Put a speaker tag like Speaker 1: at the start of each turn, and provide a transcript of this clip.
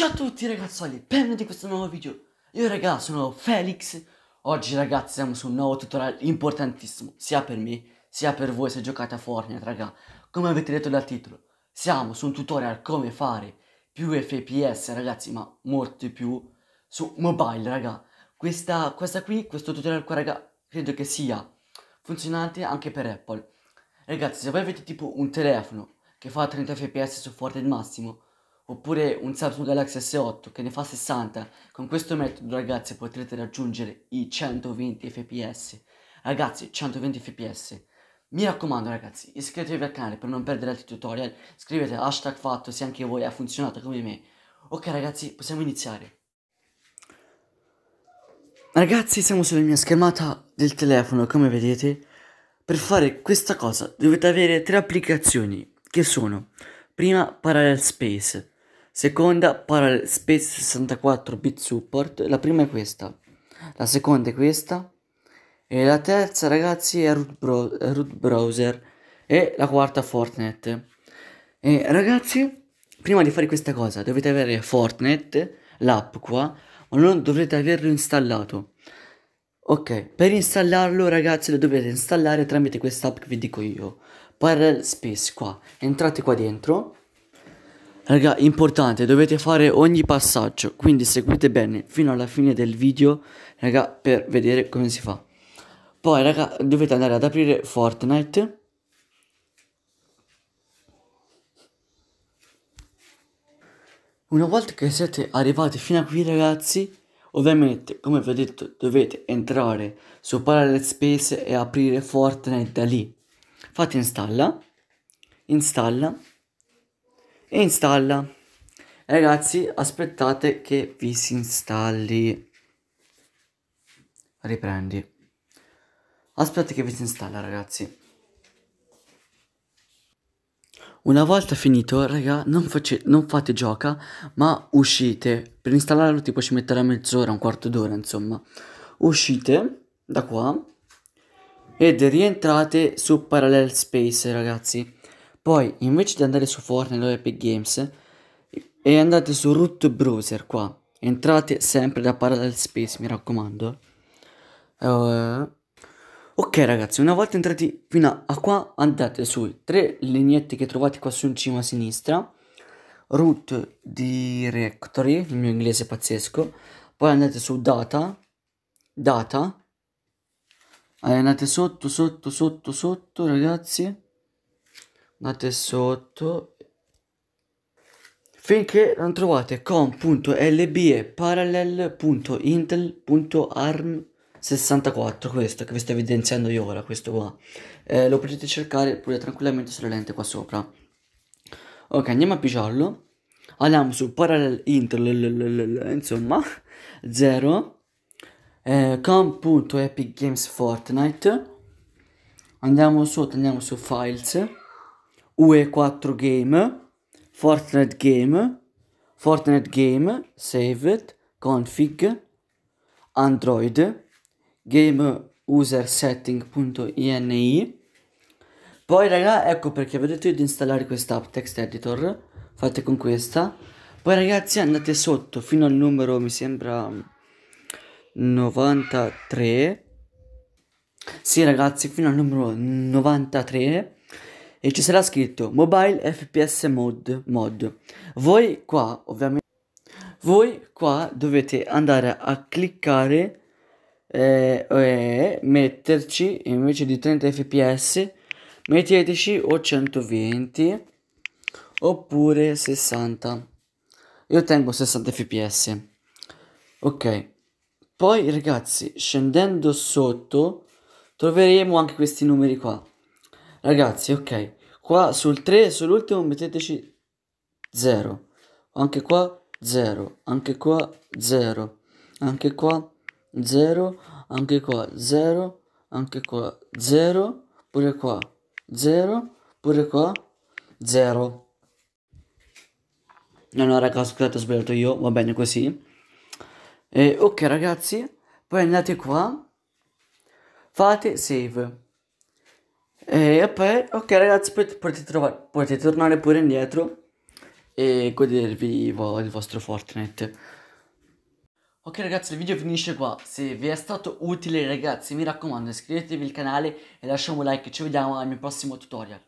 Speaker 1: Ciao a tutti ragazzoli, benvenuti in questo nuovo video Io ragazzi sono Felix Oggi ragazzi siamo su un nuovo tutorial importantissimo Sia per me, sia per voi se giocate a Fortnite raga Come avete detto dal titolo Siamo su un tutorial come fare più FPS ragazzi Ma molto più su mobile raga questa, questa qui, questo tutorial qua raga Credo che sia funzionante anche per Apple Ragazzi se voi avete tipo un telefono che fa 30 fps su Fortnite massimo oppure un Samsung Galaxy S8 che ne fa 60, con questo metodo ragazzi potrete raggiungere i 120 fps. Ragazzi, 120 fps. Mi raccomando ragazzi, iscrivetevi al canale per non perdere altri tutorial, scrivete hashtag fatto se anche voi ha funzionato come me. Ok ragazzi, possiamo iniziare. Ragazzi, siamo sulla mia schermata del telefono, come vedete. Per fare questa cosa dovete avere tre applicazioni, che sono prima Parallel Space, Seconda Parallel Space 64 bit support. La prima è questa. La seconda è questa. E la terza, ragazzi, è root, bro- root browser. E la quarta Fortnite. E ragazzi, prima di fare questa cosa dovete avere Fortnite, l'app qua, ma non dovrete averlo installato. Ok, per installarlo ragazzi lo dovete installare tramite questa app che vi dico io. Parallel Space qua. Entrate qua dentro Raga, importante, dovete fare ogni passaggio, quindi seguite bene fino alla fine del video, raga, per vedere come si fa. Poi, raga, dovete andare ad aprire Fortnite. Una volta che siete arrivati fino a qui, ragazzi, ovviamente, come vi ho detto, dovete entrare su Parallel Space e aprire Fortnite da lì. Fate installa, installa e installa ragazzi aspettate che vi si installi riprendi aspettate che vi si installa ragazzi una volta finito, raga, non, face- non, fate gioca, ma uscite. Per installarlo tipo ci metterà mezz'ora, un quarto d'ora, insomma. Uscite da qua ed rientrate su Parallel Space, ragazzi. Poi invece di andare su Fortnite o Epic Games e andate su root browser qua. Entrate sempre da Parallel Space, mi raccomando. Uh, ok ragazzi, una volta entrati fino a qua andate su tre lineette che trovate qua su in cima a sinistra. Root Directory, il mio inglese è pazzesco. Poi andate su Data, Data. Allora, andate sotto, sotto, sotto, sotto ragazzi andate sotto finché non trovate com.lb e parallel.intel.arm 64 questo che vi sto evidenziando io ora questo qua eh, lo potete cercare pure tranquillamente sulla lente qua sopra ok andiamo a pigiarlo andiamo su parallel intel insomma 0 eh, com.epic andiamo sotto andiamo su files UE4 Game, Fortnite Game, Fortnite Game, Saved, Config, Android, Game User Setting.ini. Poi raga, ecco perché vi ho detto di installare questa app Text Editor, fate con questa. Poi ragazzi andate sotto fino al numero, mi sembra 93. Sì ragazzi, fino al numero 93 e ci sarà scritto Mobile FPS Mod. mod. Voi qua, ovviamente, voi qua dovete andare a cliccare eh, e metterci invece di 30 fps, metteteci o 120 oppure 60. Io tengo 60 fps. Ok. Poi ragazzi, scendendo sotto troveremo anche questi numeri qua. Ragazzi, ok. Qua sul 3, sull'ultimo metteteci 0. Anche qua 0. Anche qua 0. Anche qua 0. Anche qua 0. Anche qua 0. Pure qua 0. Pure qua 0. No, no, raga, scusate, ho sbagliato io. Va bene così. E, eh, ok, ragazzi. Poi andate qua. Fate save. E poi, ok ragazzi, potete, trovare, potete tornare pure indietro e godervi il vostro Fortnite. Ok ragazzi il video finisce qua, se vi è stato utile ragazzi mi raccomando iscrivetevi al canale e lasciamo un like, ci vediamo al mio prossimo tutorial.